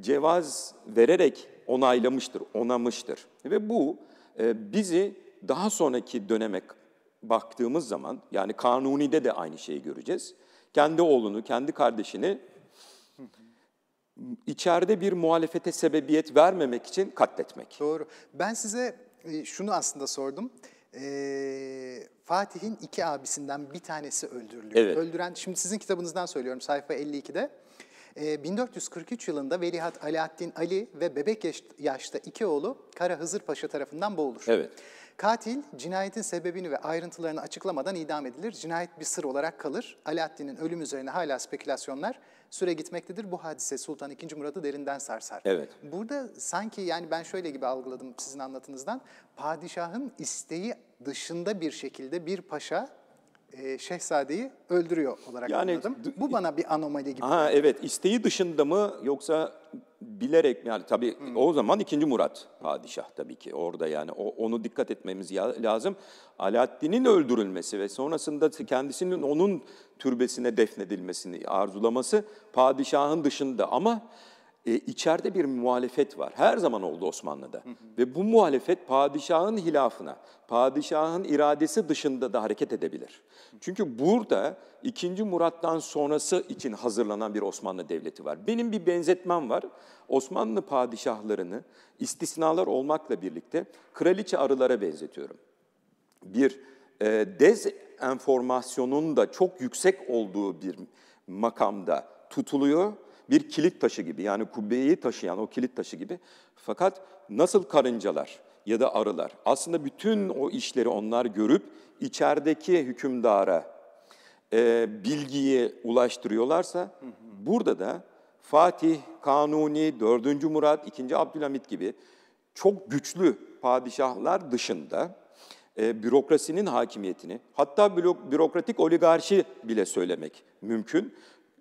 cevaz vererek onaylamıştır, onamıştır. Ve bu e, bizi daha sonraki döneme baktığımız zaman yani Kanuni'de de aynı şeyi göreceğiz. Kendi oğlunu, kendi kardeşini içeride bir muhalefete sebebiyet vermemek için katletmek. Doğru. Ben size e, şunu aslında sordum. Ee, Fatih'in iki abisinden bir tanesi öldürülüyor. Evet. Öldüren, şimdi sizin kitabınızdan söylüyorum sayfa 52'de. 1443 e, yılında Velihat Alaaddin Ali ve bebek yaşta iki oğlu Kara Hızır Paşa tarafından boğulur. Evet. Katil cinayetin sebebini ve ayrıntılarını açıklamadan idam edilir. Cinayet bir sır olarak kalır. Alaaddin'in ölüm üzerine hala spekülasyonlar süre gitmektedir. Bu hadise Sultan II. Murad'ı derinden sarsar. Evet. Burada sanki yani ben şöyle gibi algıladım sizin anlatınızdan. Padişahın isteği dışında bir şekilde bir paşa e, şehzadeyi öldürüyor olarak yani, anladım. Bu bana bir anomali gibi. Ha evet isteği dışında mı yoksa bilerek mi? Yani tabii hmm. o zaman ikinci Murat padişah tabii ki orada yani o, onu dikkat etmemiz ya, lazım. Alaaddin'in öldürülmesi ve sonrasında kendisinin onun türbesine defnedilmesini arzulaması padişahın dışında ama e, içeride bir muhalefet var. Her zaman oldu Osmanlı'da. Hı hı. Ve bu muhalefet padişahın hilafına, padişahın iradesi dışında da hareket edebilir. Çünkü burada 2. Murat'tan sonrası için hazırlanan bir Osmanlı Devleti var. Benim bir benzetmem var. Osmanlı padişahlarını istisnalar olmakla birlikte kraliçe arılara benzetiyorum. Bir e, dezenformasyonun da çok yüksek olduğu bir makamda tutuluyor bir kilit taşı gibi yani kubbeyi taşıyan o kilit taşı gibi. Fakat nasıl karıncalar ya da arılar aslında bütün o işleri onlar görüp içerideki hükümdara e, bilgiyi ulaştırıyorlarsa burada da Fatih, Kanuni, 4. Murat, 2. Abdülhamit gibi çok güçlü padişahlar dışında e, bürokrasinin hakimiyetini, hatta bürokratik oligarşi bile söylemek mümkün.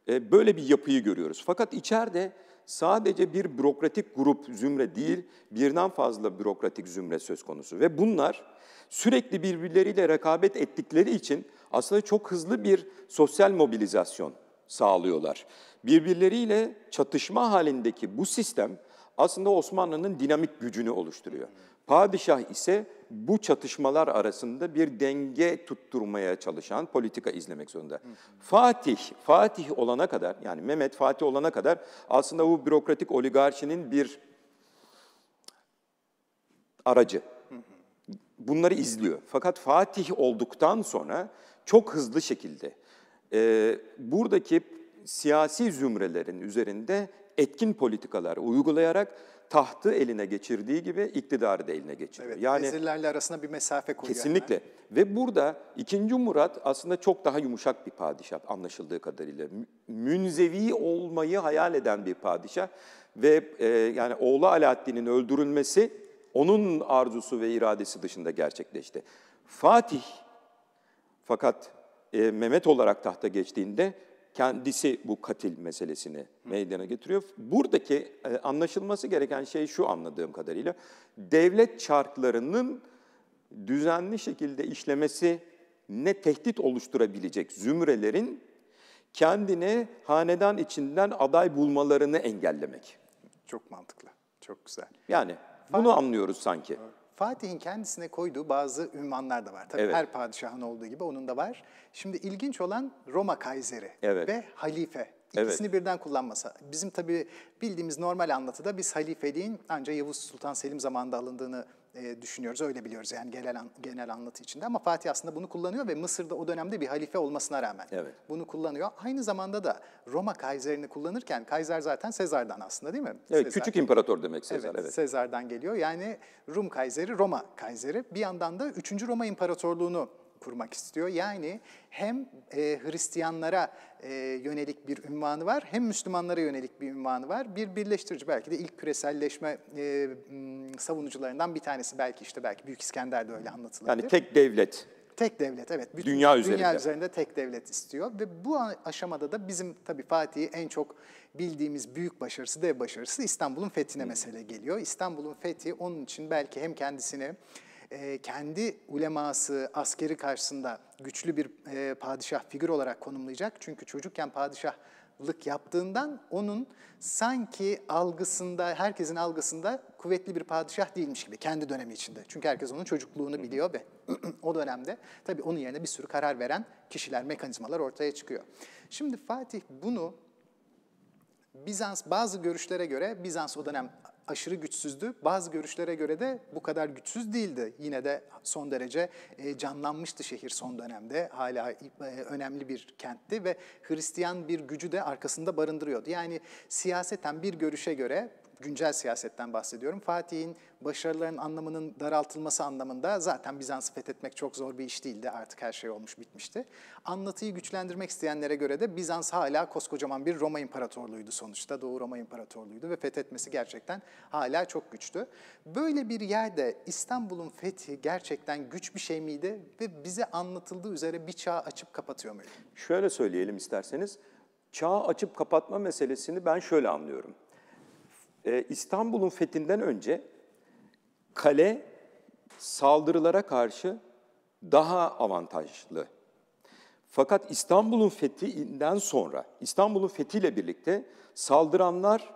E, böyle bir yapıyı görüyoruz. Fakat içeride sadece bir bürokratik grup zümre değil, birden fazla bürokratik zümre söz konusu. Ve bunlar sürekli birbirleriyle rekabet ettikleri için aslında çok hızlı bir sosyal mobilizasyon sağlıyorlar. Birbirleriyle çatışma halindeki bu sistem aslında Osmanlı'nın dinamik gücünü oluşturuyor. Padişah ise bu çatışmalar arasında bir denge tutturmaya çalışan politika izlemek zorunda. Hı hı. Fatih, Fatih olana kadar yani Mehmet Fatih olana kadar aslında bu bürokratik oligarşinin bir aracı. Bunları izliyor. Fakat Fatih olduktan sonra çok hızlı şekilde e, buradaki siyasi zümrelerin üzerinde etkin politikalar uygulayarak tahtı eline geçirdiği gibi iktidarı da eline geçiriyor. Evet, yani vezirlerle arasında bir mesafe koyuyor. Kesinlikle. Hemen. Ve burada ikinci Murat aslında çok daha yumuşak bir padişah anlaşıldığı kadarıyla. Münzevi olmayı hayal eden bir padişah ve e, yani oğlu Alaaddin'in öldürülmesi onun arzusu ve iradesi dışında gerçekleşti. Fatih fakat e, Mehmet olarak tahta geçtiğinde kendisi bu katil meselesini meydana getiriyor. Buradaki e, anlaşılması gereken şey şu anladığım kadarıyla. Devlet çarklarının düzenli şekilde işlemesi ne tehdit oluşturabilecek zümrelerin kendini hanedan içinden aday bulmalarını engellemek. Çok mantıklı, çok güzel. Yani bunu anlıyoruz sanki. Evet. Fatih'in kendisine koyduğu bazı ünvanlar da var. Tabii evet. her padişahın olduğu gibi onun da var. Şimdi ilginç olan Roma kaiseri evet. ve halife. İkisini evet. birden kullanmasa. Bizim tabii bildiğimiz normal anlatıda biz halifeliğin ancak Yavuz Sultan Selim zamanında alındığını e, düşünüyoruz, öyle biliyoruz yani genel, genel anlatı içinde. Ama Fatih aslında bunu kullanıyor ve Mısır'da o dönemde bir halife olmasına rağmen evet. bunu kullanıyor. Aynı zamanda da Roma Kaiser'ini kullanırken, Kaiser zaten Sezar'dan aslında değil mi? Evet, Sezar. küçük imparator demek Sezar. Evet, evet, Sezar'dan geliyor. Yani Rum Kaiser'i, Roma Kaiser'i. Bir yandan da 3. Roma İmparatorluğunu kurmak istiyor. Yani hem e, Hristiyanlara e, yönelik bir ünvanı var hem Müslümanlara yönelik bir ünvanı var. Bir birleştirici belki de ilk küreselleşme e, savunucularından bir tanesi belki işte belki Büyük İskender de öyle anlatılabilir. Yani tek devlet. Tek devlet evet. Bütün dünya, üzerinde. Dünya üzerinde tek devlet istiyor ve bu aşamada da bizim tabii Fatih'i en çok bildiğimiz büyük başarısı, dev başarısı İstanbul'un fethine hmm. mesele geliyor. İstanbul'un fethi onun için belki hem kendisini ee, kendi uleması, askeri karşısında güçlü bir e, padişah figür olarak konumlayacak. Çünkü çocukken padişahlık yaptığından onun sanki algısında, herkesin algısında kuvvetli bir padişah değilmiş gibi kendi dönemi içinde. Çünkü herkes onun çocukluğunu biliyor ve (clears throat) o dönemde tabii onun yerine bir sürü karar veren kişiler, mekanizmalar ortaya çıkıyor. Şimdi Fatih bunu Bizans bazı görüşlere göre Bizans o dönem aşırı güçsüzdü. Bazı görüşlere göre de bu kadar güçsüz değildi. Yine de son derece e, canlanmıştı şehir son dönemde. Hala e, önemli bir kentti ve Hristiyan bir gücü de arkasında barındırıyordu. Yani siyaseten bir görüşe göre güncel siyasetten bahsediyorum. Fatih'in başarıların anlamının daraltılması anlamında zaten Bizans'ı fethetmek çok zor bir iş değildi. Artık her şey olmuş bitmişti. Anlatıyı güçlendirmek isteyenlere göre de Bizans hala koskocaman bir Roma İmparatorluğuydu sonuçta. Doğu Roma İmparatorluğuydu ve fethetmesi gerçekten hala çok güçtü. Böyle bir yerde İstanbul'un fethi gerçekten güç bir şey miydi ve bize anlatıldığı üzere bir çağ açıp kapatıyor muydu? Şöyle söyleyelim isterseniz. Çağ açıp kapatma meselesini ben şöyle anlıyorum. Ee, İstanbul'un fethinden önce kale saldırılara karşı daha avantajlı. Fakat İstanbul'un fethinden sonra, İstanbul'un fethiyle birlikte saldıranlar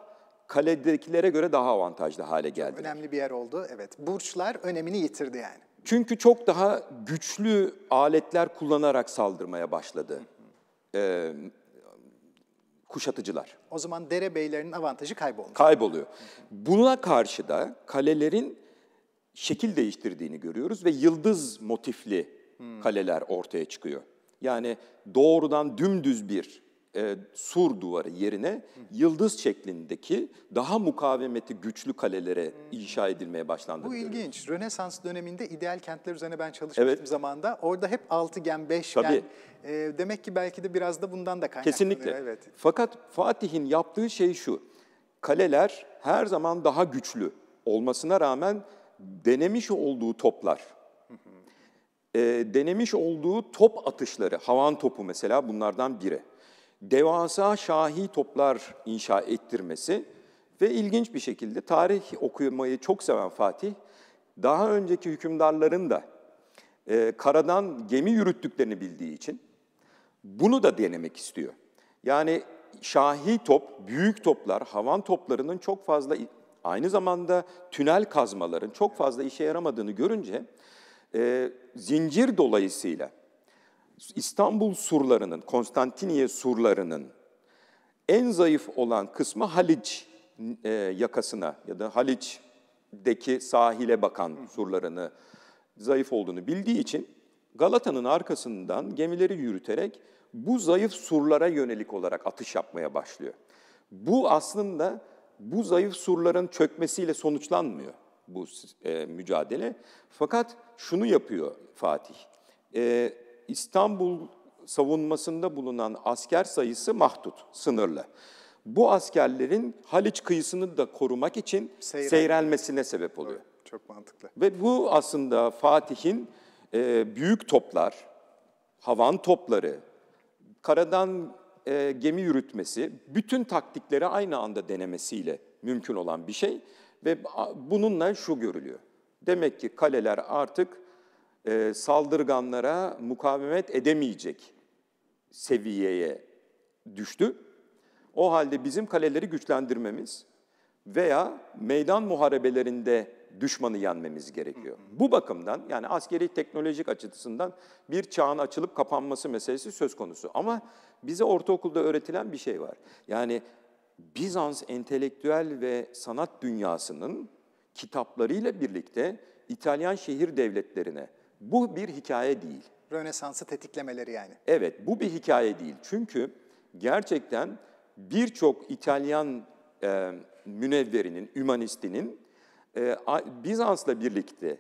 kaledekilere göre daha avantajlı hale geldi. Önemli bir yer oldu, evet. Burçlar önemini yitirdi yani. Çünkü çok daha güçlü aletler kullanarak saldırmaya başladı. Ee, kuşatıcılar. O zaman derebeylerinin avantajı kayboluyor. Kayboluyor. Buna karşı da kalelerin şekil değiştirdiğini görüyoruz ve yıldız motifli kaleler ortaya çıkıyor. Yani doğrudan dümdüz bir e, sur duvarı yerine yıldız şeklindeki daha mukavemeti güçlü kalelere inşa edilmeye başlandı. Bu görüyoruz. ilginç. Rönesans döneminde ideal kentler üzerine ben çalışmıştım evet. zamanda. Orada hep altıgen, beşgen. Tabii. E, demek ki belki de biraz da bundan da kaynaklanıyor. Kesinlikle. Evet. Fakat Fatih'in yaptığı şey şu. Kaleler her zaman daha güçlü olmasına rağmen denemiş olduğu toplar, e, denemiş olduğu top atışları, havan topu mesela bunlardan biri devasa şahi toplar inşa ettirmesi ve ilginç bir şekilde tarih okumayı çok seven Fatih, daha önceki hükümdarların da e, karadan gemi yürüttüklerini bildiği için bunu da denemek istiyor. Yani şahi top, büyük toplar, havan toplarının çok fazla aynı zamanda tünel kazmaların çok fazla işe yaramadığını görünce e, zincir dolayısıyla İstanbul surlarının, Konstantiniye surlarının en zayıf olan kısmı Haliç e, yakasına ya da Haliç'deki sahile bakan surlarını zayıf olduğunu bildiği için Galata'nın arkasından gemileri yürüterek bu zayıf surlara yönelik olarak atış yapmaya başlıyor. Bu aslında bu zayıf surların çökmesiyle sonuçlanmıyor bu e, mücadele. Fakat şunu yapıyor Fatih. E, İstanbul savunmasında bulunan asker sayısı mahdut, sınırlı. Bu askerlerin Haliç kıyısını da korumak için Seyren. seyrelmesine sebep oluyor. Evet, çok mantıklı. Ve bu aslında Fatih'in e, büyük toplar, havan topları, karadan e, gemi yürütmesi, bütün taktikleri aynı anda denemesiyle mümkün olan bir şey. Ve bununla şu görülüyor. Demek ki kaleler artık e, saldırganlara mukavemet edemeyecek seviyeye düştü. O halde bizim kaleleri güçlendirmemiz veya meydan muharebelerinde düşmanı yenmemiz gerekiyor. Bu bakımdan yani askeri teknolojik açısından bir çağın açılıp kapanması meselesi söz konusu. Ama bize ortaokulda öğretilen bir şey var. Yani Bizans entelektüel ve sanat dünyasının kitaplarıyla birlikte İtalyan şehir devletlerine bu bir hikaye değil. Rönesans'ı tetiklemeleri yani. Evet, bu bir hikaye değil. Çünkü gerçekten birçok İtalyan e, münevverinin, ümanistinin e, Bizans'la birlikte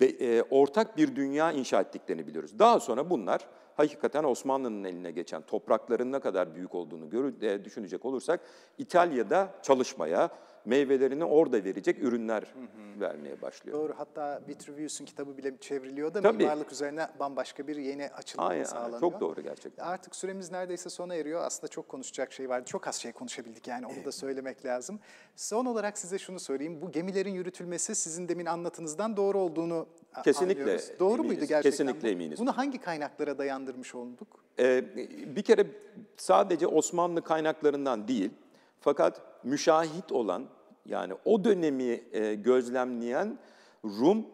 be, e, ortak bir dünya inşa ettiklerini biliyoruz. Daha sonra bunlar hakikaten Osmanlı'nın eline geçen toprakların ne kadar büyük olduğunu görü, e, düşünecek olursak İtalya'da çalışmaya, meyvelerini orada verecek ürünler hı hı. vermeye başlıyor. Doğru. Hatta Vitruvius'un kitabı bile çevriliyor da Tabii. mimarlık üzerine bambaşka bir yeni açılım aynen, sağlanıyor. Aynen. Çok doğru gerçekten. Artık süremiz neredeyse sona eriyor. Aslında çok konuşacak şey vardı. Çok az şey konuşabildik yani onu da söylemek lazım. Son olarak size şunu söyleyeyim. Bu gemilerin yürütülmesi sizin demin anlatınızdan doğru olduğunu Kesinlikle anlıyoruz. Doğru eminiz. muydu gerçekten? Kesinlikle eminiz. Bunu hangi kaynaklara dayandırmış olduk? Ee, bir kere sadece Osmanlı kaynaklarından değil, fakat müşahit olan yani o dönemi e, gözlemleyen Rum,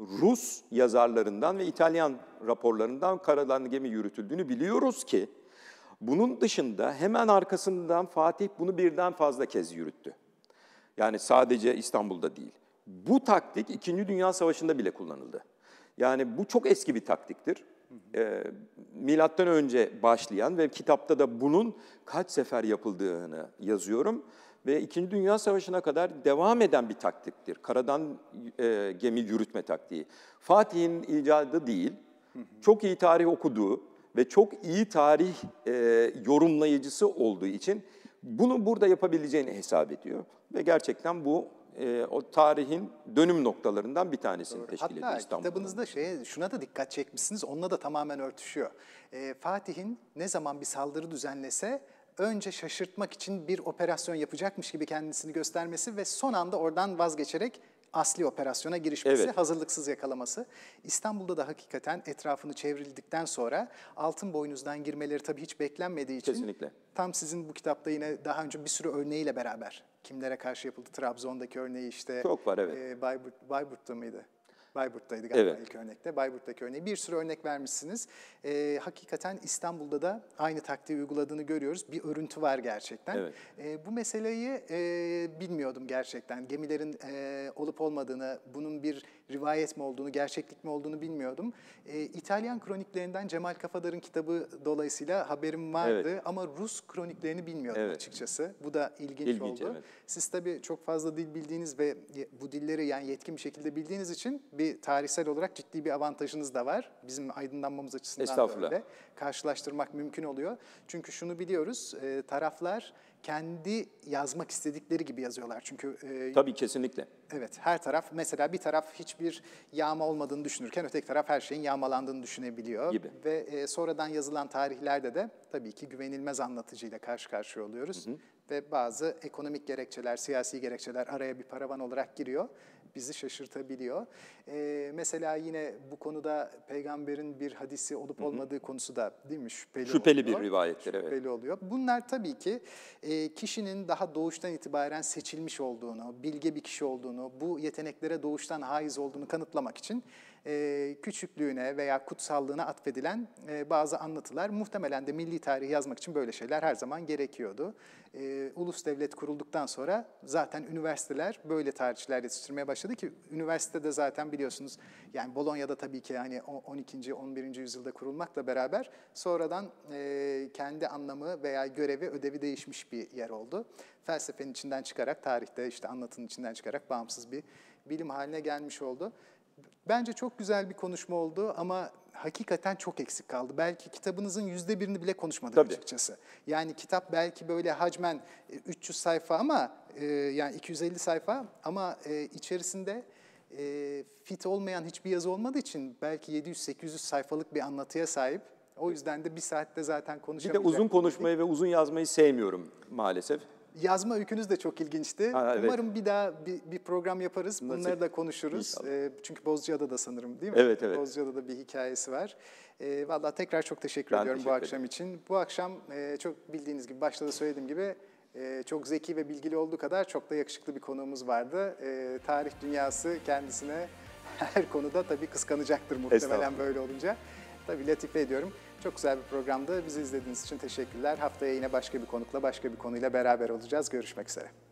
Rus yazarlarından ve İtalyan raporlarından karadan gemi yürütüldüğünü biliyoruz ki bunun dışında hemen arkasından Fatih bunu birden fazla kez yürüttü. Yani sadece İstanbul'da değil. Bu taktik 2. Dünya Savaşı'nda bile kullanıldı. Yani bu çok eski bir taktiktir e, milattan önce başlayan ve kitapta da bunun kaç sefer yapıldığını yazıyorum ve İkinci Dünya Savaşı'na kadar devam eden bir taktiktir. Karadan e, gemi yürütme taktiği. Fatih'in icadı değil, çok iyi tarih okuduğu ve çok iyi tarih e, yorumlayıcısı olduğu için bunu burada yapabileceğini hesap ediyor. Ve gerçekten bu e, o tarihin dönüm noktalarından bir tanesini Doğru. teşkil ediyor İstanbul'da. kitabınızda şeye, şuna da dikkat çekmişsiniz, onunla da tamamen örtüşüyor. E, Fatih'in ne zaman bir saldırı düzenlese önce şaşırtmak için bir operasyon yapacakmış gibi kendisini göstermesi ve son anda oradan vazgeçerek asli operasyona girişmesi, evet. hazırlıksız yakalaması. İstanbul'da da hakikaten etrafını çevrildikten sonra altın boynuzdan girmeleri tabii hiç beklenmediği için Kesinlikle. tam sizin bu kitapta yine daha önce bir sürü örneğiyle beraber kimlere karşı yapıldı? Trabzon'daki örneği işte. Çok var evet. E, Bayburt, Bayburt'ta mıydı? Bayburt'taydı galiba evet. ilk örnekte. Bayburt'taki örneği. Bir sürü örnek vermişsiniz. E, hakikaten İstanbul'da da aynı taktiği uyguladığını görüyoruz. Bir örüntü var gerçekten. Evet. E, bu meseleyi e, bilmiyordum gerçekten. Gemilerin e, olup olmadığını, bunun bir rivayet mi olduğunu, gerçeklik mi olduğunu bilmiyordum. E, İtalyan kroniklerinden Cemal Kafadar'ın kitabı dolayısıyla haberim vardı evet. ama Rus kroniklerini bilmiyordum evet. açıkçası. Bu da ilginç, ilginç oldu. Evet. Siz tabii çok fazla dil bildiğiniz ve bu dilleri yani yetkin bir şekilde bildiğiniz için bir tarihsel olarak ciddi bir avantajınız da var. Bizim aydınlanmamız açısından da öyle. Karşılaştırmak mümkün oluyor. Çünkü şunu biliyoruz, e, taraflar kendi yazmak istedikleri gibi yazıyorlar. Çünkü e, Tabii kesinlikle. Evet, her taraf mesela bir taraf hiçbir yağma olmadığını düşünürken öteki taraf her şeyin yağmalandığını düşünebiliyor gibi. ve e, sonradan yazılan tarihlerde de tabii ki güvenilmez anlatıcıyla karşı karşıya oluyoruz. Hı hı. Ve bazı ekonomik gerekçeler, siyasi gerekçeler araya bir paravan olarak giriyor bizi şaşırtabiliyor. E, mesela yine bu konuda peygamberin bir hadisi olup olmadığı hı hı. konusu da değil mi şüpheli, şüpheli oluyor. bir rivayettir evet. Şüpheli oluyor. Bunlar tabii ki e, kişinin daha doğuştan itibaren seçilmiş olduğunu, bilge bir kişi olduğunu, bu yeteneklere doğuştan haiz olduğunu kanıtlamak için e, küçüklüğüne veya kutsallığına atfedilen e, bazı anlatılar. Muhtemelen de milli tarih yazmak için böyle şeyler her zaman gerekiyordu. E, ulus devlet kurulduktan sonra zaten üniversiteler böyle tarihçiler yetiştirmeye başladı başladı ki üniversitede zaten biliyorsunuz yani Bolonya'da tabii ki hani 12. 11. yüzyılda kurulmakla beraber sonradan e, kendi anlamı veya görevi ödevi değişmiş bir yer oldu. Felsefenin içinden çıkarak tarihte işte anlatının içinden çıkarak bağımsız bir bilim haline gelmiş oldu. Bence çok güzel bir konuşma oldu ama hakikaten çok eksik kaldı. Belki kitabınızın yüzde birini bile konuşmadık Tabii. açıkçası. Yani kitap belki böyle hacmen 300 e, sayfa ama e, yani 250 sayfa ama e, içerisinde fit olmayan hiçbir yazı olmadığı için belki 700-800 sayfalık bir anlatıya sahip. O yüzden de bir saatte zaten konuşamayacak. Bir de uzun konuşmayı ve uzun yazmayı sevmiyorum maalesef. Yazma öykünüz de çok ilginçti. Ha, evet. Umarım bir daha bir, bir program yaparız. Bunları da konuşuruz. E, çünkü Bozcaada da sanırım değil mi? Evet, evet. Bozcaada da bir hikayesi var. E, ee, Valla tekrar çok teşekkür ben ediyorum teşekkür bu akşam ederim. için. Bu akşam e, çok bildiğiniz gibi, başta da söylediğim gibi ee, çok zeki ve bilgili olduğu kadar çok da yakışıklı bir konuğumuz vardı. Ee, tarih dünyası kendisine her konuda tabii kıskanacaktır muhtemelen böyle olunca. Tabii latife ediyorum. Çok güzel bir programdı. Bizi izlediğiniz için teşekkürler. Haftaya yine başka bir konukla, başka bir konuyla beraber olacağız. Görüşmek üzere.